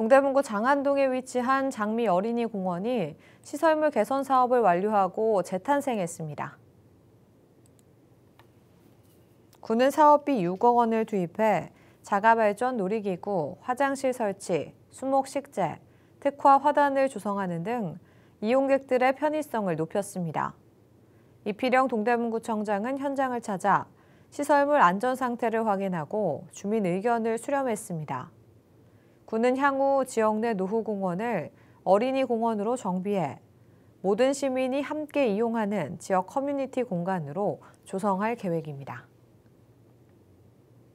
동대문구 장안동에 위치한 장미 어린이 공원이 시설물 개선 사업을 완료하고 재탄생했습니다. 군은 사업비 6억 원을 투입해 자가발전 놀이기구, 화장실 설치, 수목식재, 특화 화단을 조성하는 등 이용객들의 편의성을 높였습니다. 이필영 동대문구청장은 현장을 찾아 시설물 안전 상태를 확인하고 주민 의견을 수렴했습니다. 군은 향후 지역 내 노후공원을 어린이 공원으로 정비해 모든 시민이 함께 이용하는 지역 커뮤니티 공간으로 조성할 계획입니다.